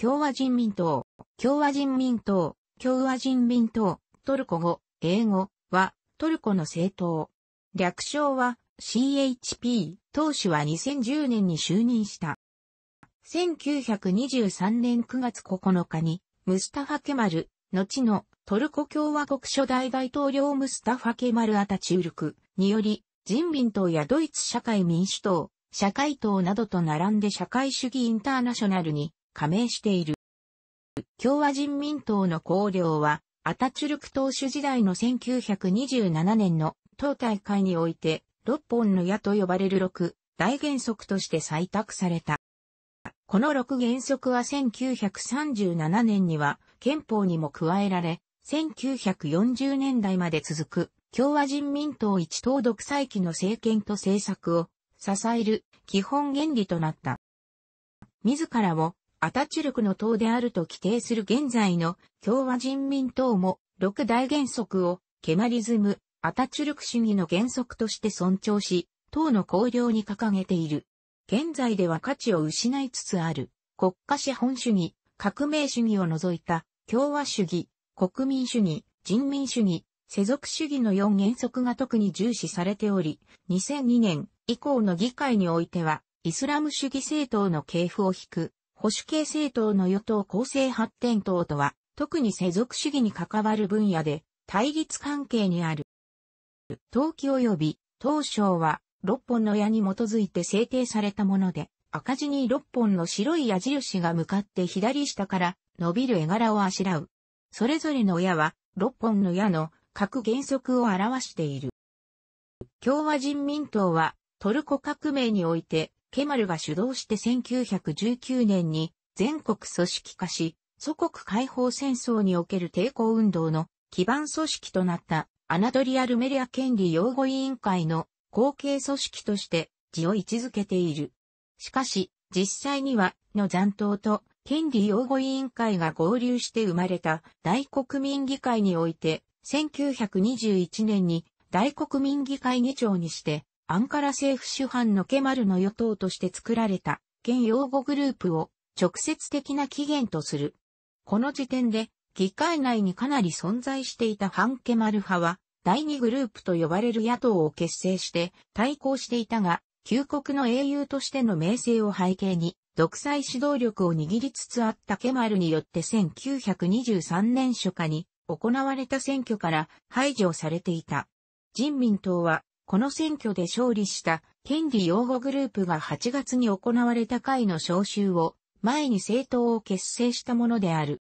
共和人民党、共和人民党、共和人民党、トルコ語、英語はトルコの政党。略称は CHP、党首は2010年に就任した。1923年9月9日に、ムスタファ・ケマル、後のトルコ共和国初代大統領ムスタファ・ケマル・アタチュールクにより、人民党やドイツ社会民主党、社会党などと並んで社会主義インターナショナルに加盟している。共和人民党の綱領は、アタチュルク党首時代の1927年の党大会において、六本の矢と呼ばれる六大原則として採択された。この六原則は1937年には憲法にも加えられ、1940年代まで続く共和人民党一党独裁期の政権と政策を支える基本原理となった。自らをアタチュルクの党であると規定する現在の共和人民党も六大原則をケマリズム、アタチュルク主義の原則として尊重し、党の綱領に掲げている。現在では価値を失いつつある国家資本主義、革命主義を除いた共和主義、国民主義、人民主義、世俗主義の4原則が特に重視されており、2002年以降の議会においては、イスラム主義政党の系譜を引く保守系政党の与党構成発展党とは、特に世俗主義に関わる分野で対立関係にある。党旗及び当初は六本の矢に基づいて制定されたもので、赤字に六本の白い矢印が向かって左下から伸びる絵柄をあしらう。それぞれの矢は六本の矢の各原則を表している。共和人民党はトルコ革命においてケマルが主導して1919年に全国組織化し、祖国解放戦争における抵抗運動の基盤組織となったアナドリアルメリア権利擁護委員会の後継組織として字を位置づけている。しかし、実際には、の残党と権利擁護委員会が合流して生まれた大国民議会において、1921年に大国民議会議長にしてアンカラ政府主犯のケマルの与党として作られた、現擁護グループを直接的な起源とする。この時点で、議会内にかなり存在していた反ケマル派は、第二グループと呼ばれる野党を結成して対抗していたが、旧国の英雄としての名声を背景に、独裁指導力を握りつつあったケマルによって1923年初夏に行われた選挙から排除されていた。人民党はこの選挙で勝利した権利擁護グループが8月に行われた会の招集を前に政党を結成したものである。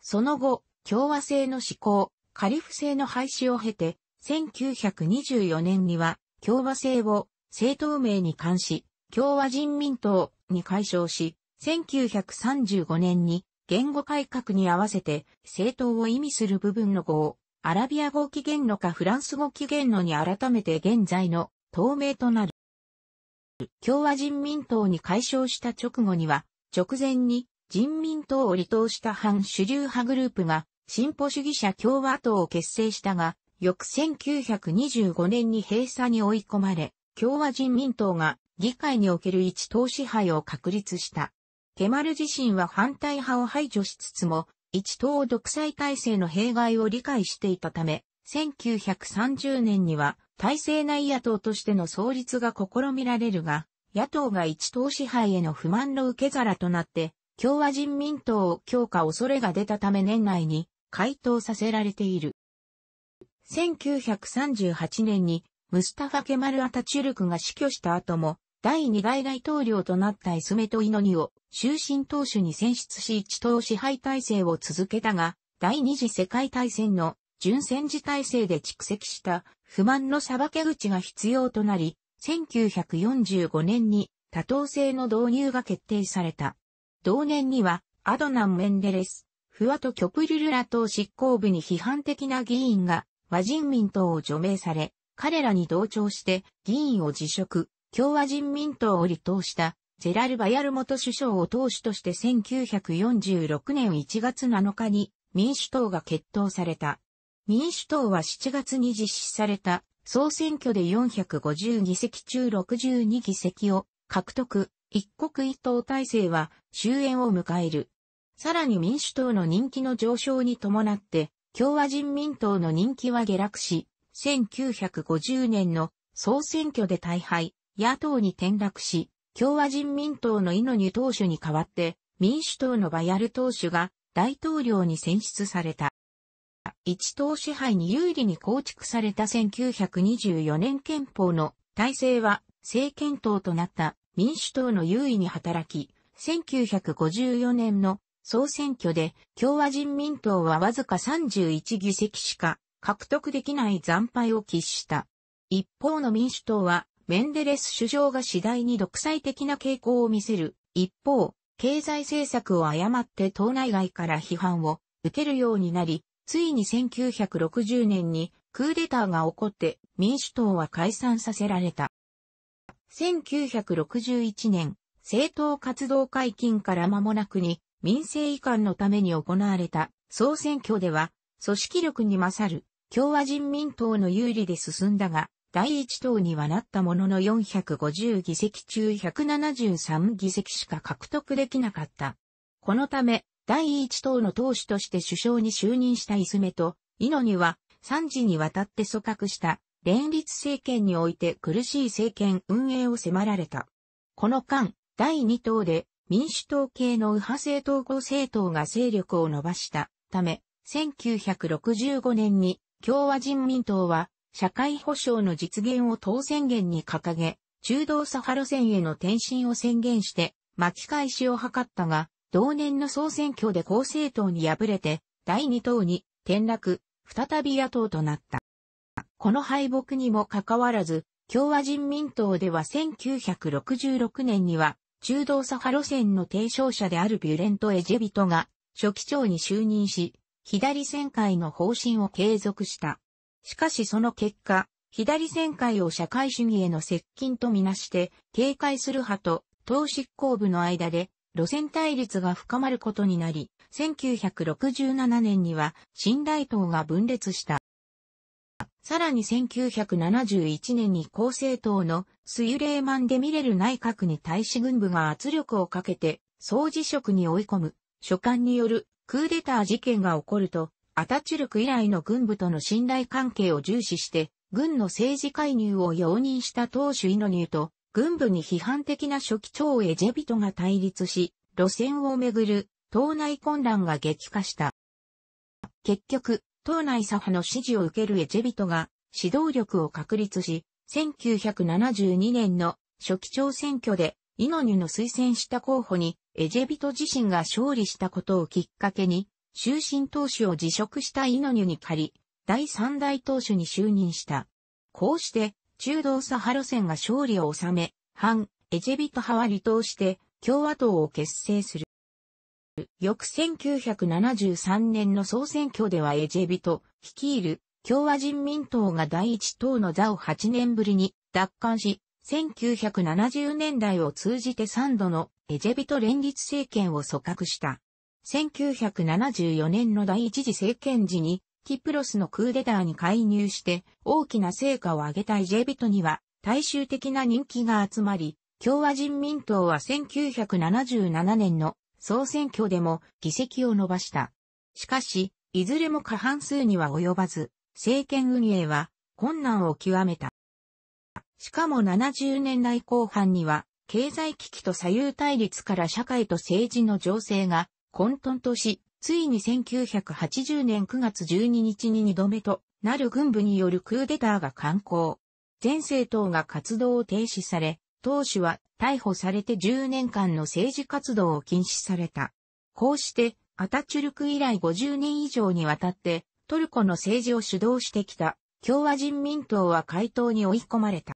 その後、共和制の施行、カリフ制の廃止を経て、1924年には共和制を政党名に関し、共和人民党に解消し、1935年に言語改革に合わせて政党を意味する部分の語をアラビア語起源のかフランス語起源のに改めて現在の透明となる。共和人民党に解消した直後には、直前に人民党を離党した反主流派グループが進歩主義者共和党を結成したが、翌1925年に閉鎖に追い込まれ、共和人民党が議会における一党支配を確立した。ケマル自身は反対派を排除しつつも、一党独裁体制の弊害を理解していたため、1930年には体制内野党としての創立が試みられるが、野党が一党支配への不満の受け皿となって、共和人民党を強化恐れが出たため年内に回答させられている。1938年にムスタファ・ケマル・アタチュルクが死去した後も、第2代大統領となったイスメトイノニを終身党首に選出し一党支配体制を続けたが、第二次世界大戦の準戦時体制で蓄積した不満の裁け口が必要となり、1945年に多党制の導入が決定された。同年にはアドナン・メンデレス、フワト・キョプリルラ党執行部に批判的な議員が和人民党を除名され、彼らに同調して議員を辞職、共和人民党を離党したジェラル・バヤル元首相を党首として1946年1月7日に民主党が決闘された。民主党は7月に実施された総選挙で450議席中62議席を獲得、一国一党体制は終焉を迎える。さらに民主党の人気の上昇に伴って、共和人民党の人気は下落し、1950年の総選挙で大敗、野党に転落し、共和人民党のイノニュ党首に代わって、民主党のバヤル党首が大統領に選出された。一党支配に有利に構築された1924年憲法の体制は政権党となった民主党の優位に働き、1954年の総選挙で共和人民党はわずか31議席しか獲得できない惨敗を喫した。一方の民主党はメンデレス首相が次第に独裁的な傾向を見せる。一方、経済政策を誤って党内外から批判を受けるようになり、ついに1960年にクーデターが起こって民主党は解散させられた。1961年、政党活動解禁から間もなくに民政移管のために行われた総選挙では組織力に勝る共和人民党の有利で進んだが、第一党にはなったものの450議席中173議席しか獲得できなかった。このため、第一党の党首として首相に就任したイスメと、イノには、3次にわたって組閣した連立政権において苦しい政権運営を迫られた。この間、第2党で民主党系の右派政党合政党が勢力を伸ばしたため、1965年に共和人民党は社会保障の実現を党宣言に掲げ、中道左派路線への転身を宣言して巻き返しを図ったが、同年の総選挙で公正党に敗れて、第二党に転落、再び野党となった。この敗北にもかかわらず、共和人民党では1966年には、中道左派路線の提唱者であるビュレント・エジェビトが、初期長に就任し、左旋回の方針を継続した。しかしその結果、左旋回を社会主義への接近とみなして、警戒する派と党執行部の間で路線対立が深まることになり、1967年には新大党が分裂した。さらに1971年に厚生党のスユレーマン・デミレル内閣に対し軍部が圧力をかけて総辞職に追い込む、書簡によるクーデター事件が起こると、アタチュルク以来の軍部との信頼関係を重視して、軍の政治介入を容認した当主イノニューと、軍部に批判的な初期長エジェビトが対立し、路線をめぐる党内混乱が激化した。結局、党内左派の支持を受けるエジェビトが指導力を確立し、1972年の初期長選挙でイノニュの推薦した候補にエジェビト自身が勝利したことをきっかけに終身党首を辞職したイノニュに借り、第三代党首に就任した。こうして、中道左派路線が勝利を収め、反エジェビト派は離党して、共和党を結成する。翌1973年の総選挙ではエジェビト、率いる共和人民党が第一党の座を8年ぶりに奪還し、1970年代を通じて3度のエジェビト連立政権を組閣した。1974年の第一次政権時に、キプロスのクーデターに介入して大きな成果を上げたイジェビトには大衆的な人気が集まり、共和人民党は1977年の総選挙でも議席を伸ばした。しかし、いずれも過半数には及ばず、政権運営は困難を極めた。しかも70年代後半には、経済危機と左右対立から社会と政治の情勢が混沌とし、ついに1980年9月12日に2度目となる軍部によるクーデターが刊行。全政党が活動を停止され、党首は逮捕されて10年間の政治活動を禁止された。こうして、アタチュルク以来50年以上にわたって、トルコの政治を主導してきた、共和人民党は回答に追い込まれた。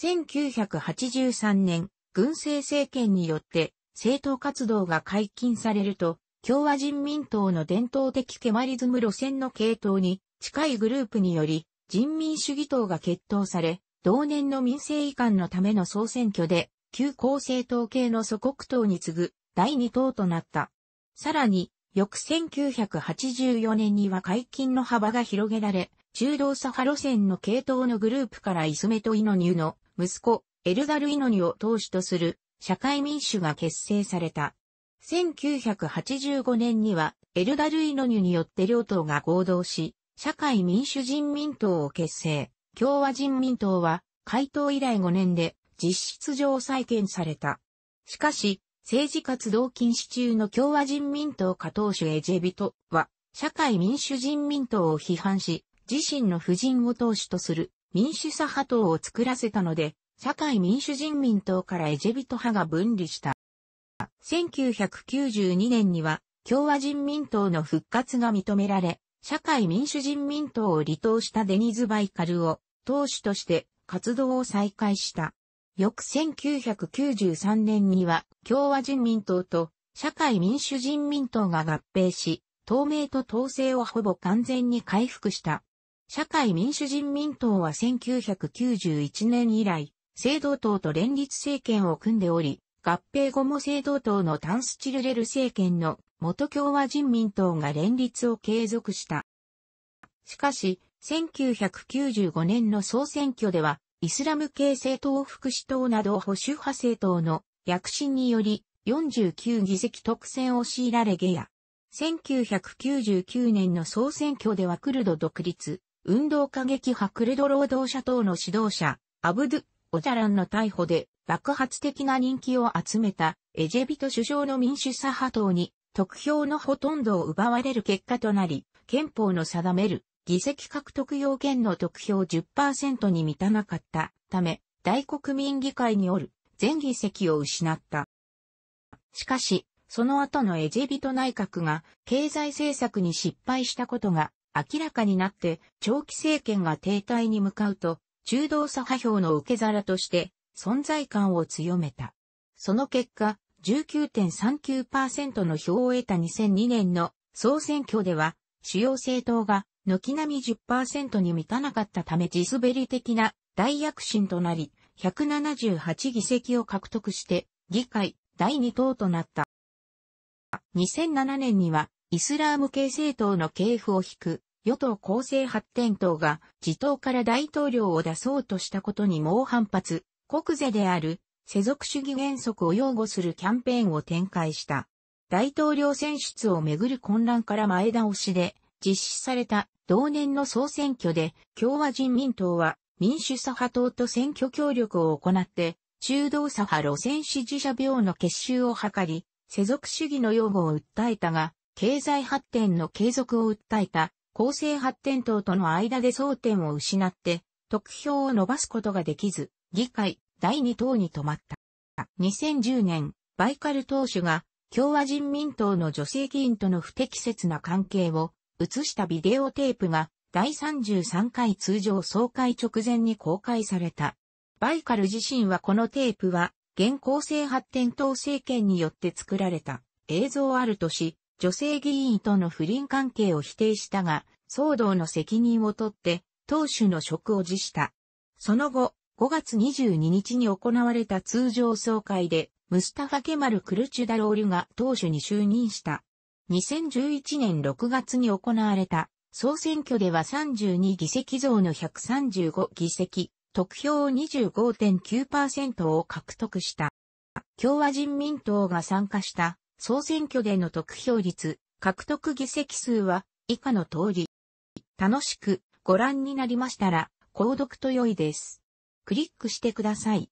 1983年、軍政政権によって政党活動が解禁されると、共和人民党の伝統的ケマリズム路線の系統に近いグループにより人民主義党が決闘され、同年の民政移管のための総選挙で、旧公正党系の祖国党に次ぐ第二党となった。さらに、翌1984年には解禁の幅が広げられ、中道左派路線の系統のグループからイスメトイノニュの息子、エルダルイノニュを党首とする社会民主が結成された。1985年には、エルダルイノニュによって両党が合同し、社会民主人民党を結成。共和人民党は、回答以来5年で、実質上再建された。しかし、政治活動禁止中の共和人民党加党主エジェビトは、社会民主人民党を批判し、自身の夫人を党首とする民主左派党を作らせたので、社会民主人民党からエジェビト派が分離した。1992年には共和人民党の復活が認められ、社会民主人民党を離党したデニズ・バイカルを党首として活動を再開した。翌1993年には共和人民党と社会民主人民党が合併し、党名と党勢をほぼ完全に回復した。社会民主人民党は1991年以来、青銅党と連立政権を組んでおり、合併後も青銅党のタンスチルレル政権の元共和人民党が連立を継続した。しかし、1995年の総選挙では、イスラム系政党福祉党など保守派政党の躍進により49議席特選を強いられ下野。1999年の総選挙ではクルド独立、運動過激派クルド労働者党の指導者、アブドゥ・オジャランの逮捕で爆発的な人気を集めたエジェビト首相の民主左派党に得票のほとんどを奪われる結果となり、憲法の定める議席獲得要件の得票10%に満たなかったため、大国民議会による全議席を失った。しかし、その後のエジェビト内閣が経済政策に失敗したことが明らかになって長期政権が停滞に向かうと中道左派票の受け皿として存在感を強めた。その結果、19.39%の票を得た2002年の総選挙では、主要政党が軒並み10%に満たなかったため地滑り的な大躍進となり、178議席を獲得して、議会第2党となった。2007年には、イスラーム系政党の系譜を引く与党公正発展党が自党から大統領を出そうとしたことに猛反発、国是である世俗主義原則を擁護するキャンペーンを展開した。大統領選出をめぐる混乱から前倒しで実施された同年の総選挙で共和人民党は民主左派党と選挙協力を行って中道左派路線支持者病の結集を図り世俗主義の擁護を訴えたが経済発展の継続を訴えた構成発展党との間で争点を失って、得票を伸ばすことができず、議会第2党に止まった。2010年、バイカル党首が共和人民党の女性議員との不適切な関係を映したビデオテープが第33回通常総会直前に公開された。バイカル自身はこのテープは現公正発展党政権によって作られた映像あるとし、女性議員との不倫関係を否定したが、騒動の責任を取って、党首の職を辞した。その後、5月22日に行われた通常総会で、ムスタファ・ケマル・クルチュダロールが党首に就任した。2011年6月に行われた総選挙では32議席増の135議席、得票25.9%を獲得した。共和人民党が参加した総選挙での得票率、獲得議席数は以下の通り。楽しくご覧になりましたら、購読と良いです。クリックしてください。